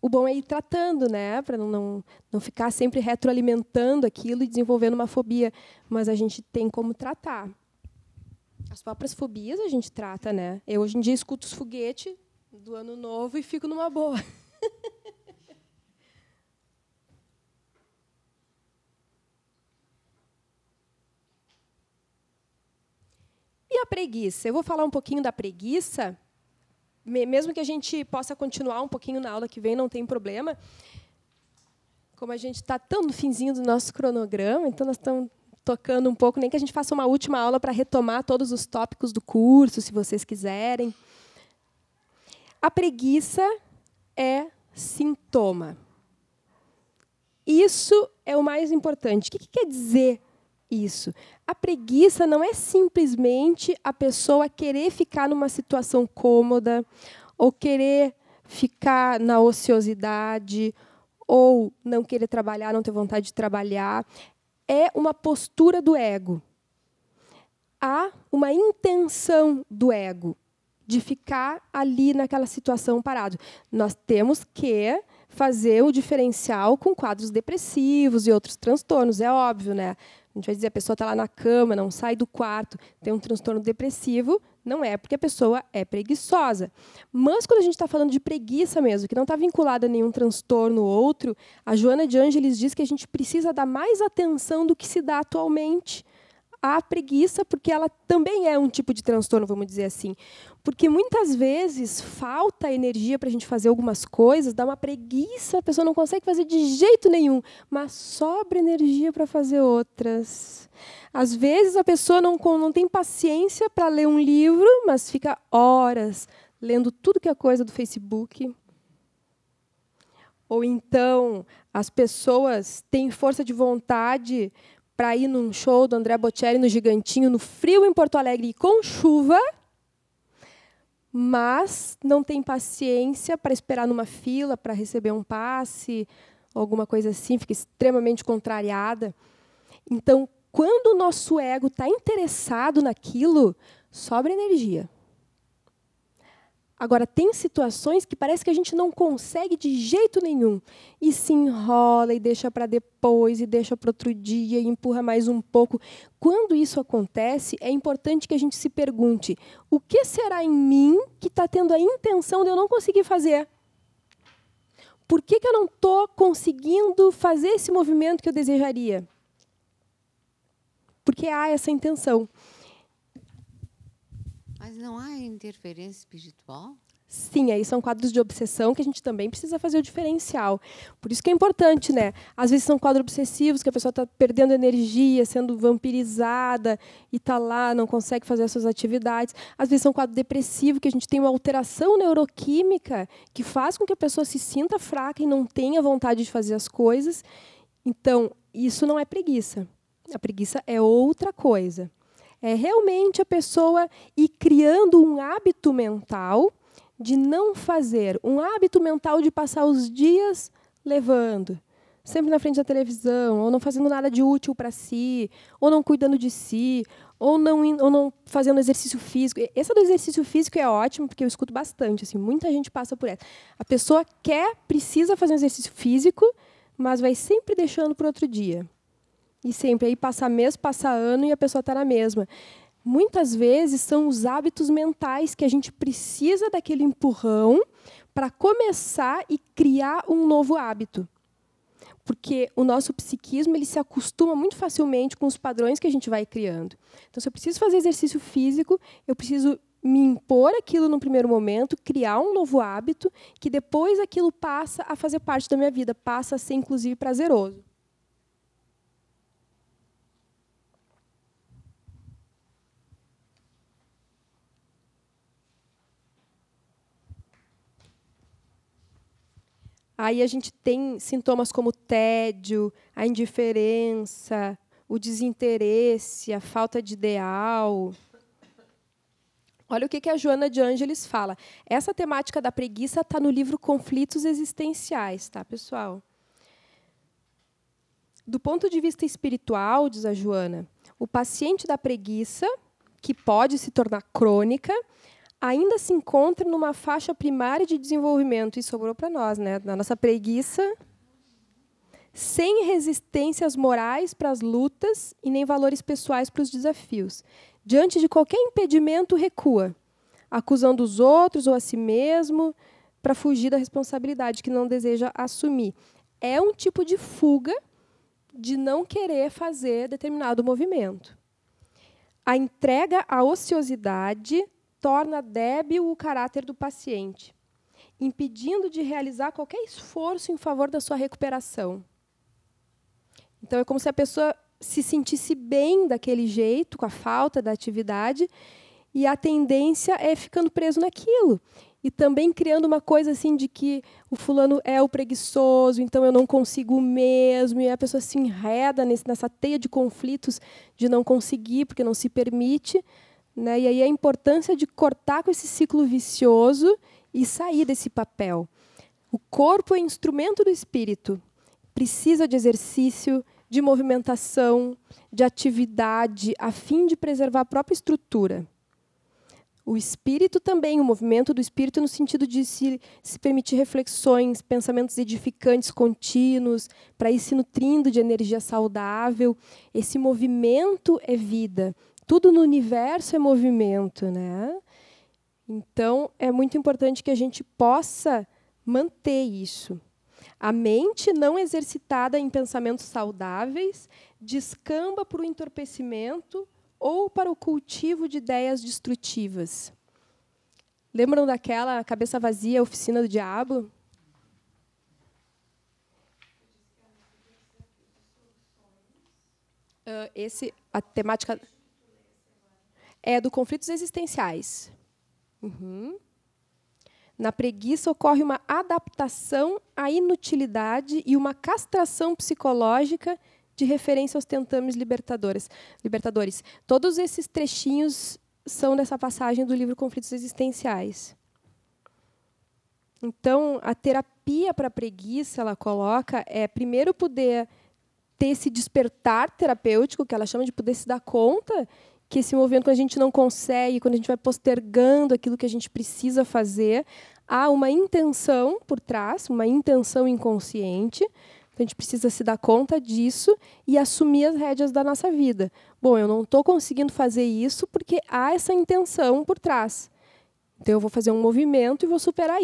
O bom é ir tratando, né, para não, não, não ficar sempre retroalimentando aquilo e desenvolvendo uma fobia. Mas a gente tem como tratar. As próprias fobias a gente trata, né? Eu hoje em dia escuto os foguetes do ano novo e fico numa boa. a preguiça? Eu vou falar um pouquinho da preguiça, mesmo que a gente possa continuar um pouquinho na aula que vem, não tem problema. Como a gente está tão no finzinho do nosso cronograma, então nós estamos tocando um pouco, nem que a gente faça uma última aula para retomar todos os tópicos do curso, se vocês quiserem. A preguiça é sintoma. Isso é o mais importante. O que, que quer dizer isso. A preguiça não é simplesmente a pessoa querer ficar numa situação cômoda ou querer ficar na ociosidade ou não querer trabalhar, não ter vontade de trabalhar, é uma postura do ego. Há uma intenção do ego de ficar ali naquela situação parado. Nós temos que fazer o diferencial com quadros depressivos e outros transtornos, é óbvio, né? A gente vai dizer a pessoa está lá na cama, não sai do quarto, tem um transtorno depressivo, não é porque a pessoa é preguiçosa. Mas quando a gente está falando de preguiça mesmo, que não está vinculada a nenhum transtorno ou outro, a Joana de Angelis diz que a gente precisa dar mais atenção do que se dá atualmente a preguiça, porque ela também é um tipo de transtorno, vamos dizer assim. Porque muitas vezes falta energia para a gente fazer algumas coisas, dá uma preguiça, a pessoa não consegue fazer de jeito nenhum, mas sobra energia para fazer outras. Às vezes a pessoa não, não tem paciência para ler um livro, mas fica horas lendo tudo que é coisa do Facebook. Ou então as pessoas têm força de vontade para ir num show do André Bocelli no Gigantinho, no frio em Porto Alegre e com chuva, mas não tem paciência para esperar numa fila para receber um passe, alguma coisa assim, fica extremamente contrariada. Então, quando o nosso ego está interessado naquilo, sobra energia. Agora, tem situações que parece que a gente não consegue de jeito nenhum. E se enrola, e deixa para depois, e deixa para outro dia, e empurra mais um pouco. Quando isso acontece, é importante que a gente se pergunte: o que será em mim que está tendo a intenção de eu não conseguir fazer? Por que, que eu não estou conseguindo fazer esse movimento que eu desejaria? Porque há essa intenção. Mas não há interferência espiritual? Sim, aí são quadros de obsessão que a gente também precisa fazer o diferencial. Por isso que é importante, né? Às vezes são quadros obsessivos que a pessoa está perdendo energia, sendo vampirizada e está lá, não consegue fazer as suas atividades. Às vezes são quadros depressivos que a gente tem uma alteração neuroquímica que faz com que a pessoa se sinta fraca e não tenha vontade de fazer as coisas. Então, isso não é preguiça. A preguiça é outra coisa. É realmente a pessoa ir criando um hábito mental de não fazer, um hábito mental de passar os dias levando, sempre na frente da televisão, ou não fazendo nada de útil para si, ou não cuidando de si, ou não, ou não fazendo exercício físico. Essa do exercício físico é ótimo, porque eu escuto bastante, assim, muita gente passa por essa. A pessoa quer, precisa fazer um exercício físico, mas vai sempre deixando para outro dia. E sempre aí passa mês, passa ano e a pessoa está na mesma. Muitas vezes são os hábitos mentais que a gente precisa daquele empurrão para começar e criar um novo hábito. Porque o nosso psiquismo ele se acostuma muito facilmente com os padrões que a gente vai criando. Então, se eu preciso fazer exercício físico, eu preciso me impor aquilo no primeiro momento, criar um novo hábito, que depois aquilo passa a fazer parte da minha vida, passa a ser inclusive prazeroso. Aí a gente tem sintomas como tédio, a indiferença, o desinteresse, a falta de ideal. Olha o que a Joana de Ângeles fala. Essa temática da preguiça está no livro Conflitos Existenciais, tá, pessoal? Do ponto de vista espiritual, diz a Joana, o paciente da preguiça, que pode se tornar crônica, ainda se encontra numa faixa primária de desenvolvimento, e sobrou para nós, né? na nossa preguiça, sem resistências morais para as lutas e nem valores pessoais para os desafios. Diante de qualquer impedimento, recua, acusando os outros ou a si mesmo para fugir da responsabilidade que não deseja assumir. É um tipo de fuga de não querer fazer determinado movimento. A entrega à ociosidade torna débil o caráter do paciente, impedindo de realizar qualquer esforço em favor da sua recuperação. Então, é como se a pessoa se sentisse bem daquele jeito, com a falta da atividade, e a tendência é ficando preso naquilo. E também criando uma coisa assim de que o fulano é o preguiçoso, então eu não consigo mesmo, e a pessoa se enreda nesse, nessa teia de conflitos de não conseguir, porque não se permite, né? E aí a importância de cortar com esse ciclo vicioso e sair desse papel. O corpo é instrumento do espírito, precisa de exercício, de movimentação, de atividade, a fim de preservar a própria estrutura. O espírito também, o movimento do espírito no sentido de se, se permitir reflexões, pensamentos edificantes contínuos, para ir se nutrindo de energia saudável. Esse movimento é vida, tudo no universo é movimento, né? Então é muito importante que a gente possa manter isso. A mente não exercitada em pensamentos saudáveis descamba para o entorpecimento ou para o cultivo de ideias destrutivas. Lembram daquela cabeça vazia, oficina do diabo? Uh, esse, a temática é do conflitos existenciais. Uhum. Na preguiça ocorre uma adaptação à inutilidade e uma castração psicológica de referência aos tentames libertadores. libertadores. Todos esses trechinhos são dessa passagem do livro Conflitos Existenciais. Então, a terapia para a preguiça, ela coloca, é primeiro poder ter esse despertar terapêutico, que ela chama de poder se dar conta que esse movimento, quando a gente não consegue, quando a gente vai postergando aquilo que a gente precisa fazer, há uma intenção por trás, uma intenção inconsciente. a gente precisa se dar conta disso e assumir as rédeas da nossa vida. Bom, eu não estou conseguindo fazer isso porque há essa intenção por trás. Então, eu vou fazer um movimento e vou superar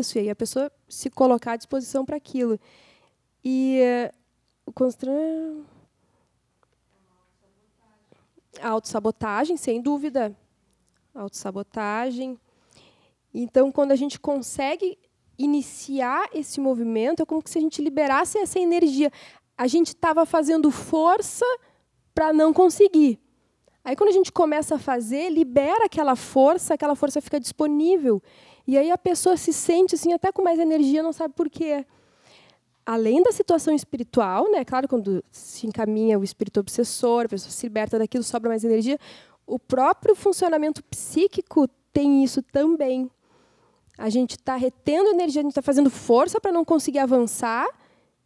isso. E aí a pessoa se colocar à disposição para aquilo. E eh, o constrangimento a autossabotagem, sem dúvida. Autossabotagem. Então, quando a gente consegue iniciar esse movimento, é como se a gente liberasse essa energia. A gente estava fazendo força para não conseguir. Aí, quando a gente começa a fazer, libera aquela força, aquela força fica disponível. E aí a pessoa se sente assim, até com mais energia, não sabe por quê além da situação espiritual, né? Claro, quando se encaminha o espírito obsessor, a pessoa se liberta daquilo, sobra mais energia. O próprio funcionamento psíquico tem isso também. A gente está retendo energia, a gente está fazendo força para não conseguir avançar.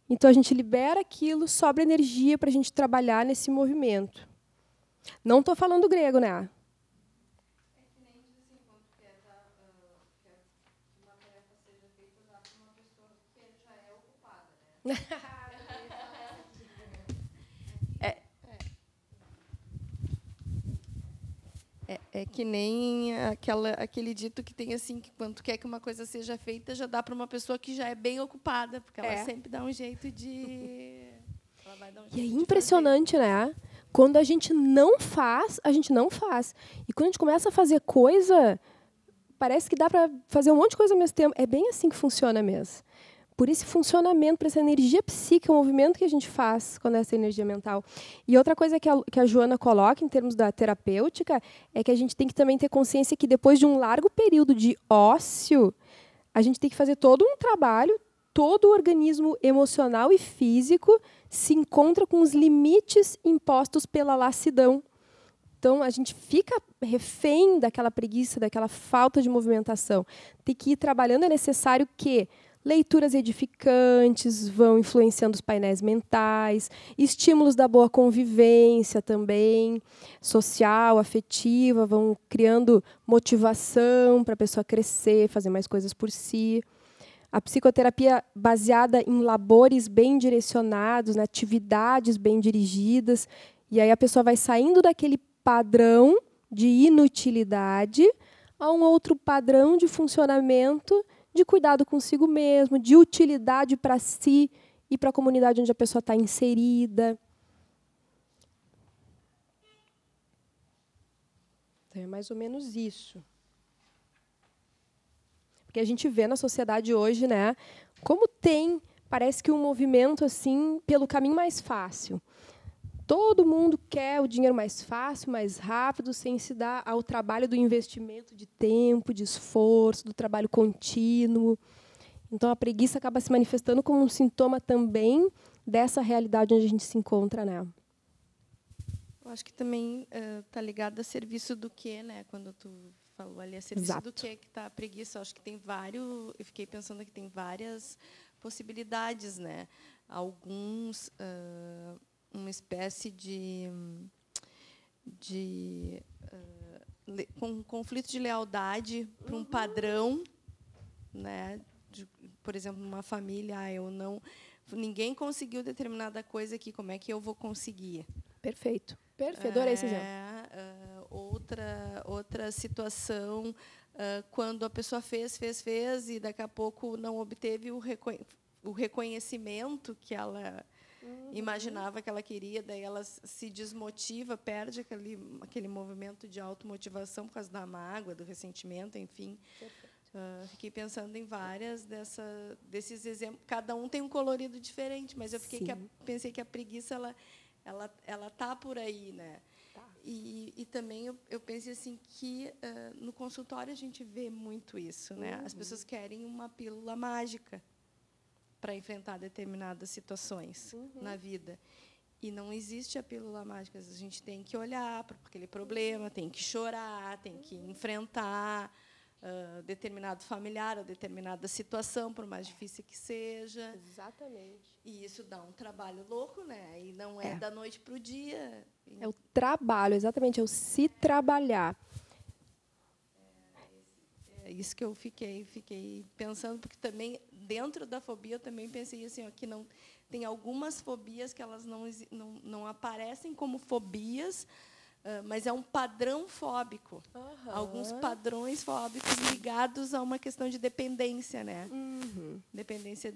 Então a gente libera aquilo, sobra energia para a gente trabalhar nesse movimento. Não estou falando grego, né? é, é, é, que nem aquela, aquele dito que tem assim que quando quer que uma coisa seja feita já dá para uma pessoa que já é bem ocupada porque ela é. sempre dá um jeito de um jeito e é impressionante né quando a gente não faz a gente não faz e quando a gente começa a fazer coisa parece que dá para fazer um monte de coisa ao mesmo tempo é bem assim que funciona mesmo por esse funcionamento, por essa energia psíquica, o movimento que a gente faz com essa energia mental. E outra coisa que a, que a Joana coloca em termos da terapêutica é que a gente tem que também ter consciência que depois de um largo período de ócio, a gente tem que fazer todo um trabalho, todo o organismo emocional e físico se encontra com os limites impostos pela lassidão. Então a gente fica refém daquela preguiça, daquela falta de movimentação. Tem que ir trabalhando, é necessário que Leituras edificantes vão influenciando os painéis mentais, estímulos da boa convivência também, social, afetiva, vão criando motivação para a pessoa crescer, fazer mais coisas por si. A psicoterapia baseada em labores bem direcionados, né, atividades bem dirigidas, e aí a pessoa vai saindo daquele padrão de inutilidade a um outro padrão de funcionamento de cuidado consigo mesmo, de utilidade para si e para a comunidade onde a pessoa está inserida. Então, é mais ou menos isso. Porque a gente vê na sociedade hoje, né, como tem, parece que um movimento assim pelo caminho mais fácil. Todo mundo quer o dinheiro mais fácil, mais rápido, sem se dar ao trabalho do investimento de tempo, de esforço, do trabalho contínuo. Então, a preguiça acaba se manifestando como um sintoma também dessa realidade onde a gente se encontra, né? Eu acho que também está eh, uh, ligado a serviço do quê, né? Quando tu falou ali, a serviço Exato. do quê que está a preguiça. Eu acho que tem vários... Eu fiquei pensando que tem várias possibilidades, né? Alguns... Uh, uma espécie de, de uh, um conflito de lealdade para um uhum. padrão, né? De, por exemplo, numa família, ah, eu não, ninguém conseguiu determinada coisa aqui, como é que eu vou conseguir? Perfeito, perfeito, adorei esse exemplo. É, uh, outra outra situação uh, quando a pessoa fez, fez, fez e daqui a pouco não obteve o, o reconhecimento que ela uhum. imaginava que ela queria, daí ela se desmotiva, perde aquele, aquele movimento de automotivação por causa da mágoa, do ressentimento, enfim. Uh, fiquei pensando em várias dessa, desses exemplos. Cada um tem um colorido diferente, mas eu fiquei que a, pensei que a preguiça ela ela ela tá por aí, né? Tá. E, e também eu, eu pensei assim que uh, no consultório a gente vê muito isso, né? Uhum. As pessoas querem uma pílula mágica para enfrentar determinadas situações uhum. na vida. E não existe a pílula mágica. A gente tem que olhar para aquele problema, tem que chorar, tem que uhum. enfrentar uh, determinado familiar ou determinada situação, por mais difícil que seja. Exatamente. E isso dá um trabalho louco, né? E não é, é. da noite para o dia. É o trabalho, exatamente. É o se trabalhar isso que eu fiquei, fiquei pensando, porque também, dentro da fobia, eu também pensei assim, ó, que não, tem algumas fobias que elas não, não, não aparecem como fobias, ah, mas é um padrão fóbico. Uhum. Alguns padrões fóbicos ligados a uma questão de dependência, né? Uhum. Dependência,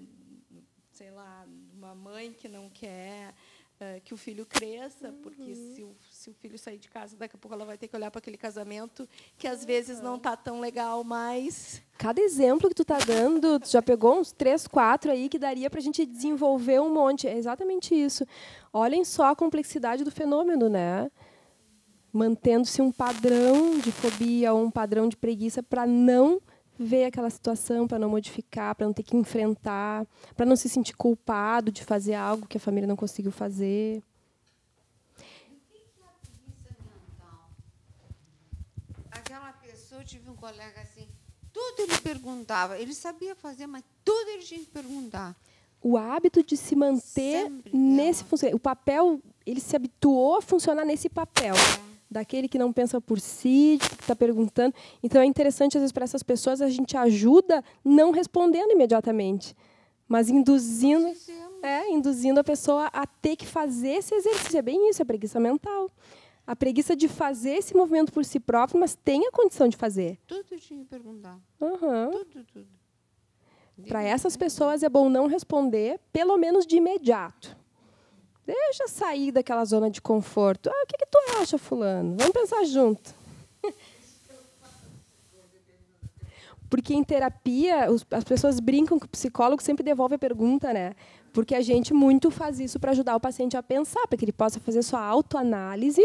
sei lá, uma mãe que não quer é, que o filho cresça, uhum. porque se o, se o filho sair de casa, daqui a pouco ela vai ter que olhar para aquele casamento que às vezes não tá tão legal, mas cada exemplo que tu tá dando, tu já pegou uns três, quatro aí que daria para a gente desenvolver um monte. É exatamente isso. Olhem só a complexidade do fenômeno, né? Mantendo-se um padrão de fobia ou um padrão de preguiça para não ver aquela situação para não modificar, para não ter que enfrentar, para não se sentir culpado de fazer algo que a família não conseguiu fazer. Aquela pessoa, eu tive um colega assim, tudo ele perguntava, ele sabia fazer, mas tudo ele tinha que perguntar o hábito de se manter Sempre, nesse funcionamento. O papel, ele se habituou a funcionar nesse papel. É daquele que não pensa por si, que está perguntando. Então é interessante, às vezes, para essas pessoas, a gente ajuda não respondendo imediatamente, mas induzindo, é, induzindo a pessoa a ter que fazer esse exercício. É bem isso, é preguiça mental. A preguiça de fazer esse movimento por si próprio, mas tem a condição de fazer. Tudo tinha que perguntar. Uhum. Tudo, tudo. Para essas é pessoas é bom não responder, pelo menos de imediato. Deixa sair daquela zona de conforto. Ah, o que, que tu acha, fulano? Vamos pensar junto. Porque em terapia, as pessoas brincam que o psicólogo sempre devolve a pergunta, né? Porque a gente muito faz isso para ajudar o paciente a pensar, para que ele possa fazer sua autoanálise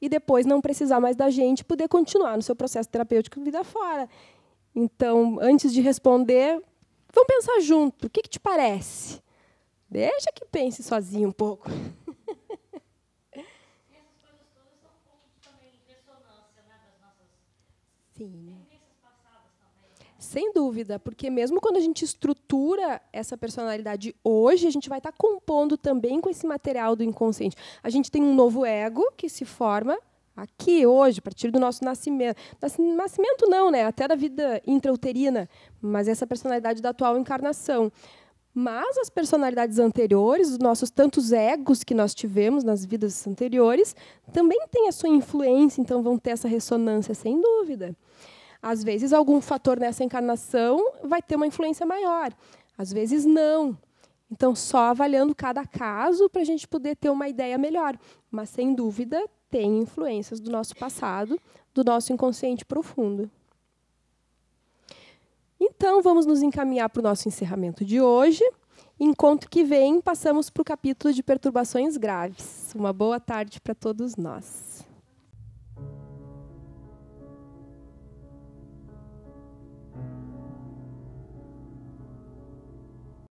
e depois não precisar mais da gente poder continuar no seu processo terapêutico vida fora. Então, antes de responder, vamos pensar junto. O que, que te parece? Deixa que pense sozinho um pouco. Né, Sim. Sem dúvida, porque mesmo quando a gente estrutura essa personalidade hoje, a gente vai estar tá compondo também com esse material do inconsciente. A gente tem um novo ego que se forma aqui hoje, a partir do nosso nascimento. Nascimento não, né? Até da vida intrauterina, mas essa personalidade da atual encarnação. Mas as personalidades anteriores, os nossos tantos egos que nós tivemos nas vidas anteriores, também têm a sua influência, então vão ter essa ressonância, sem dúvida. Às vezes, algum fator nessa encarnação vai ter uma influência maior, às vezes, não. Então, só avaliando cada caso para a gente poder ter uma ideia melhor. Mas, sem dúvida, tem influências do nosso passado, do nosso inconsciente profundo. Então, vamos nos encaminhar para o nosso encerramento de hoje. Encontro que vem, passamos para o capítulo de perturbações graves. Uma boa tarde para todos nós.